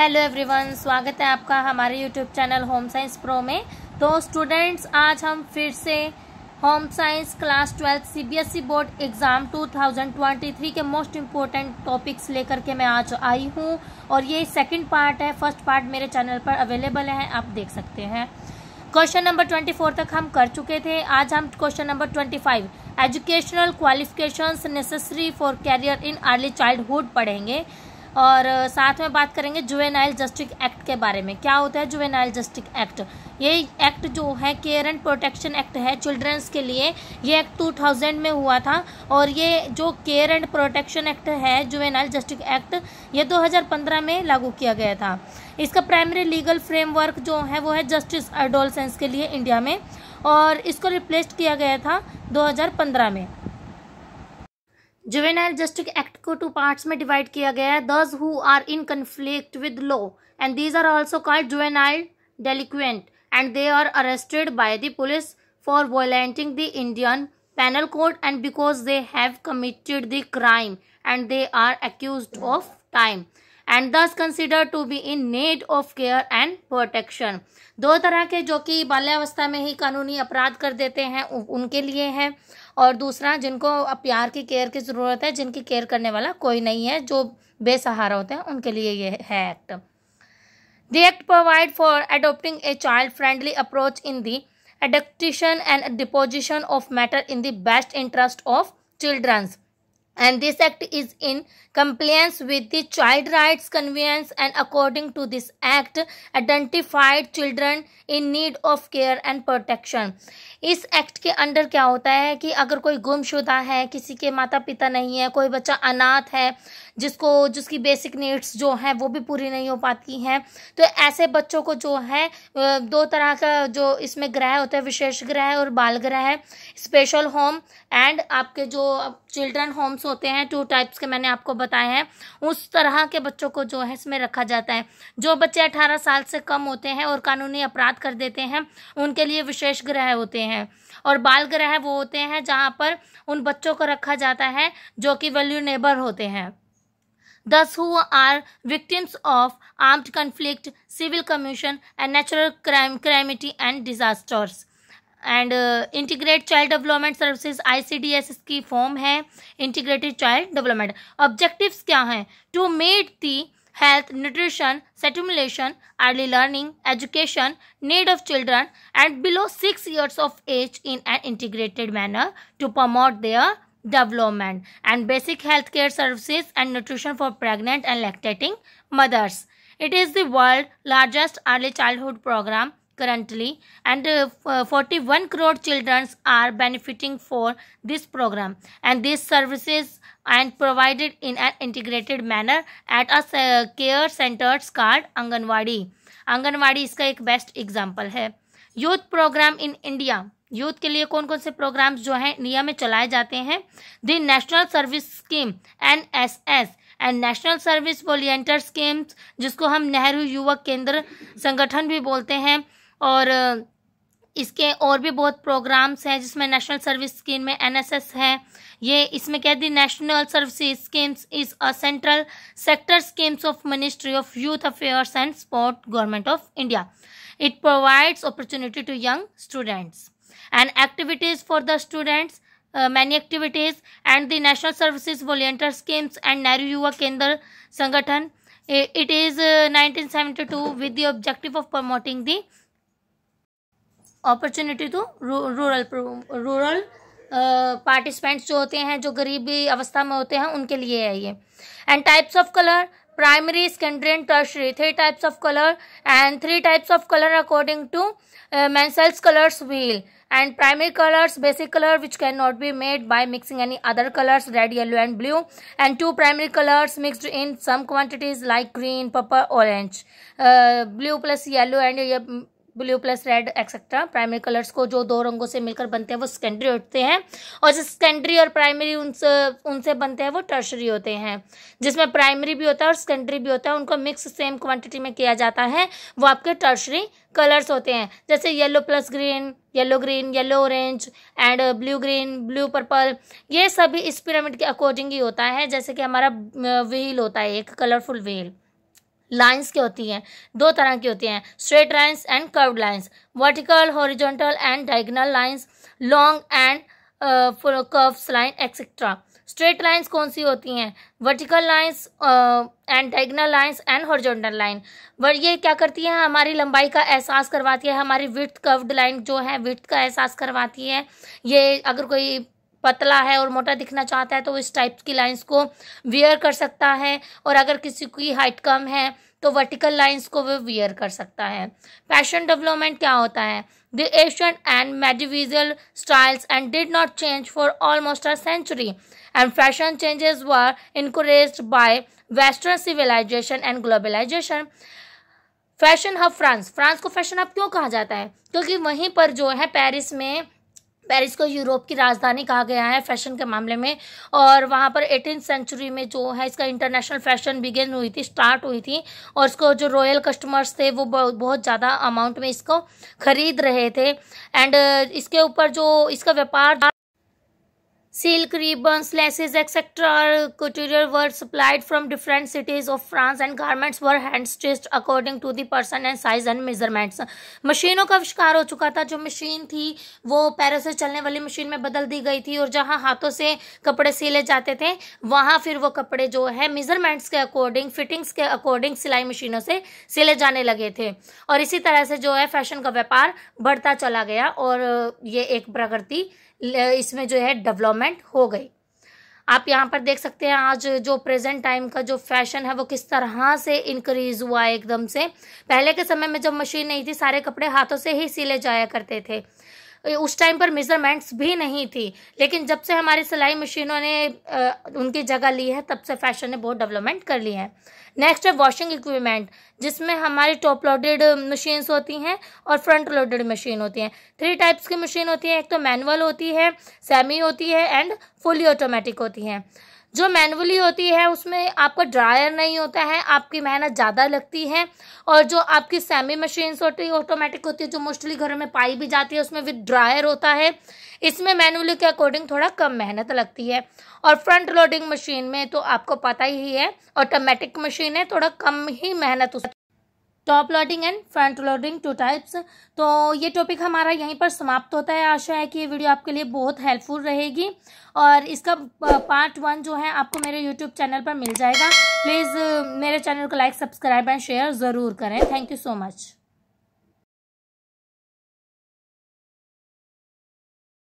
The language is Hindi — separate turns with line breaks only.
हेलो एवरीवन स्वागत है आपका हमारे YouTube channel home science pro में तो स्टूडेंट्स आज हम फिर से home science class twelfth CBSE board exam 2023 के मोस्ट इम्पोर्टेंट टॉपिक्स लेकर के मैं आज आई हूँ और ये सेकंड पार्ट है फर्स्ट पार्ट मेरे चैनल पर अवेलेबल है आप देख सकते हैं क्वेश्चन नंबर ट्वेंटी फोर तक हम कर चुके थे आज हम question number twenty five educational qualification necessary for career in early childhood पढ़ेंगे और साथ में बात करेंगे जुवेनाइल जस्टिस एक्ट के बारे में क्या होता है जुवेनाइल जस्टिस एक्ट ये एक्ट जो है केयर एंड प्रोटेक्शन एक्ट है चिल्ड्रंस के लिए ये एक्ट टू थाउजेंड में हुआ था और ये जो केयर एंड प्रोटेक्शन एक्ट है जुवेनाइल जस्टिस एक्ट ये दो हज़ार पंद्रह में लागू किया गया था इसका प्राइमरी लीगल फ्रेमवर्क जो है वो है जस्टिस अडोलसेंस के लिए इंडिया में और इसको रिप्लेस किया गया था पंद्रह में जुवेनाइल जस्टिस एक्ट को टू पार्ट्स में डिवाइड किया गया है those who are in conflict with law and these are also called juvenile delinquent and they are arrested by the police for violating the Indian penal code and because they have committed the crime and they are accuse of टाइम and those considered to be in need of care and protection दो तरह के जो कि बाल्यावस्था में ही कानूनी अपराध कर देते हैं उनके लिए हैं और दूसरा जिनको प्यार की केयर की ज़रूरत है जिनकी केयर करने वाला कोई नहीं है जो बेसहारा होते हैं उनके लिए ये है act the act provide for adopting a child friendly approach in the adjudication and disposition of matter in the best interest of childrens and this act is in compliance with the child rights convention and according to this act identified children in need of care and protection इस एक्ट के अंडर क्या होता है कि अगर कोई गुमशुदा है किसी के माता पिता नहीं है कोई बच्चा अनाथ है जिसको जिसकी बेसिक नीड्स जो हैं वो भी पूरी नहीं हो पाती हैं तो ऐसे बच्चों को जो है दो तरह का जो इसमें ग्रह होता है विशेष ग्रह और बाल ग्रह स्पेशल होम एंड आपके जो चिल्ड्रन होम्स होते हैं टू टाइप्स के मैंने आपको बताए हैं उस तरह के बच्चों को जो है इसमें रखा जाता है जो बच्चे अठारह साल से कम होते हैं और कानूनी अपराध कर देते हैं उनके लिए विशेष ग्रह होते हैं और बाल ग्रह वो होते हैं जहाँ पर उन बच्चों को रखा जाता है जो कि वैल्यूनेबल होते हैं those who are victims of armed conflict civil commotion and natural crime and disasters and integrate child development services I C D S की फॉर्म है इंटीग्रेटेड चाइल्ड डेवलपमेंट ऑब्जेक्टिव क्या हैं to meet the health nutrition stimulation early learning education need of children and below six years of age in an integrated manner to promote their development and basic healthcare services and nutrition for pregnant and lactating mothers. It is the world's largest early childhood program currently and uh, 41 crore children are benefiting for this program and these services and provided in an integrated manner at a uh, care centers called Anganwadi. Anganwadi is एक best example. Youth program in India. Youth के लिए कौन कौन से प्रोग्राम्स जो हैं इंडिया में चलाए जाते हैं the national service scheme N S S and national service volunteer schemes जिसको हम नेहरू युवक केंद्र संगठन भी बोलते हैं और इसके और भी बहुत प्रोग्राम्स हैं जिसमें नेशनल सर्विस स्कीम में एनएसएस है ये इसमें क्या the national service schemes is a central sector schemes of ministry of youth affairs and sport government of India it provides opportunity to young students and activities for the students uh, many activities and the national services volunteer schemes and nehru yuva kendra sangathan it is uh, 1972 with the objective of promoting the opportunity to rural rural participants जो होते हैं जो गरीबी अवस्था में होते हैं उनके लिए है ये and types of colour primary secondary and tertiary three types of colour and three types of colour according to Munsell's colours wheel and primary colors basic color which cannot be made by mixing any other colors red yellow and blue and two primary colors mixed in some quantities like green purple orange uh, blue plus yellow and uh, blue plus red etcetera primary colours को जो दो रंगों से मिलकर बनते हैं वो सेकेंडरी होते हैं और जो सेकेंडरी और प्राइमरी उनसे उनसे बनते हैं वो टर्शरी होते हैं जिसमें प्राइमरी भी होता है और सेकेंडरी भी होता है उनको मिक्स सेम क्वांटिटी में किया जाता है वो आपके टर्शरी कलर्स होते हैं जैसे yellow plus green yellow green yellow orange and blue green blue purple ये सभी इस पिरामिड के अकॉर्डिंग ही होता है जैसे कि हमारा व्हील होता है एक कलरफुल व्हील लाइंस की होती हैं दो तरह की होती हैं straight lines and curve lines vertical horizontal and diagonal lines long and curves line etcetera straight lines कौन सी होती हैं vertical lines and diagonal lines and horizontal line वर ये क्या करती है हमारी लंबाई का एहसास करवाती है हमारी विथ कर्व्ड लाइन जो है विथ का एहसास करवाती है ये अगर कोई पतला है और मोटा दिखना चाहता है तो वो इस टाइप की लाइंस को वियर कर सकता है और अगर किसी की हाइट कम है तो वर्टिकल लाइंस को वो वियर कर सकता है फैशन डेवलपमेंट क्या होता है the Asian and medieval styles and did not change for almost a century and fashion changes were encourage by western civilisation and globalisation fashion hub France France को फैशन हब क्यों कहा जाता है क्योंकि वहीं पर जो है पेरिस में पेरिस को यूरोप की राजधानी कहा गया है फैशन के मामले में और वहाँ पर एटीन सेंचुरी में जो है इसका इंटरनेशनल फैशन बिगेन हुई थी स्टार्ट हुई थी और इसको जो रॉयल कस्टमर्स थे वो बहुत ज़्यादा अमाउंट में इसको खरीद रहे थे एंड इसके ऊपर जो इसका व्यापार silk ribbons laces etc couture were supplied from different cities of france and garments were hand stitched according to the person and size and measurements मशीनों का आविष्कार हो चुका था जो मशीन थी वो पैरों से चलने वाली मशीन में बदल दी गई थी और जहां हाथों से कपड़े सिले जाते थे वहां फिर वो कपड़े जो है मेजरमेंट्स के अकॉर्डिंग फिटिंग्स के अकॉर्डिंग सिलाई मशीनों से सिले जाने लगे थे और इसी तरह से जो है फैशन का व्यापार बढ़ता चला गया और ये एक प्रगति इसमें जो है डेवलपमेंट हो गई आप यहाँ पर देख सकते हैं आज जो प्रेजेंट टाइम का जो फैशन है वो किस तरह से इंक्रीज हुआ है एकदम से पहले के समय में जब मशीन नहीं थी सारे कपड़े हाथों से ही सिले जाया करते थे उस टाइम पर मेज़रमेंट्स भी नहीं थी लेकिन जब से हमारी सिलाई मशीनों ने उनकी जगह ली है तब से फैशन ने बहुत डेवलपमेंट कर ली है नेक्स्ट है वॉशिंग इक्विपमेंट जिसमें हमारी टॉप लोडेड मशीन्स होती हैं और फ्रंट लोडेड मशीन होती हैं थ्री टाइप्स की मशीन तो होती है एक तो मैनुअल होती है सेमी होती है एंड फुली ऑटोमेटिक होती हैं जो मैनुअली होती है उसमें आपका ड्रायर नहीं होता है आपकी मेहनत ज़्यादा लगती है और जो आपकी सेमी मशीन होती है ऑटोमेटिक होती है जो मोस्टली घरों में पाई भी जाती है उसमें विद ड्रायर होता है इसमें मैनुअली के अकॉर्डिंग थोड़ा कम मेहनत लगती है और फ्रंट लोडिंग मशीन में तो आपको पता ही है ऑटोमेटिक मशीन है थोड़ा कम ही मेहनत उस top loading and front loading two types तो ये टॉपिक हमारा यहीं पर समाप्त होता है आशा है कि ये वीडियो आपके लिए बहुत हेल्पफुल रहेगी और इसका पार्ट वन जो है आपको मेरे यूट्यूब चैनल पर मिल जाएगा प्लीज़ मेरे चैनल को लाइक सब्सक्राइब एंड शेयर ज़रूर करें थैंक यू सो मच